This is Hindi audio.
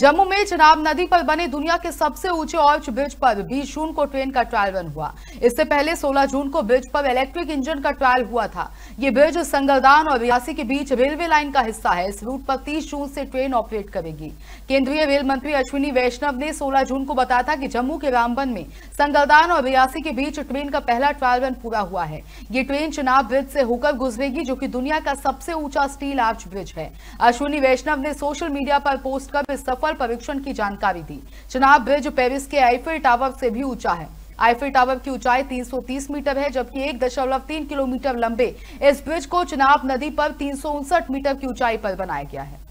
जम्मू में चनाब नदी पर बने दुनिया के सबसे ऊंचे ऑर्च ब्रिज पर 20 जून को ट्रेन का ट्रायल रन हुआ इससे पहले 16 जून को ब्रिज पर इलेक्ट्रिक इंजन का ट्रायल हुआ था ये ब्रिज संगलदान और रियासी के बीच रेलवे लाइन का हिस्सा है इस रूट पर 30 जून से ट्रेन ऑपरेट करेगी केंद्रीय रेल मंत्री अश्विनी वैष्णव ने सोलह जून को बताया था की जम्मू के रामबन में संगलदान और रियासी के बीच ट्रेन का पहला ट्रायल रन पूरा हुआ है ये ट्रेन चनाब ब्रिज से होकर गुजरेगी जो की दुनिया का सबसे ऊंचा स्टील आर्च ब्रिज है अश्विनी वैष्णव ने सोशल मीडिया पर पोस्ट कर इस सफल पर परीक्षण की जानकारी दी चिनाब ब्रिज पेरिस के आईफिल टावर से भी ऊंचा है आईफिल टावर की ऊंचाई 330 मीटर है जबकि एक दशमलव तीन किलोमीटर लंबे इस ब्रिज को चिनाब नदी पर तीन मीटर की ऊंचाई पर बनाया गया है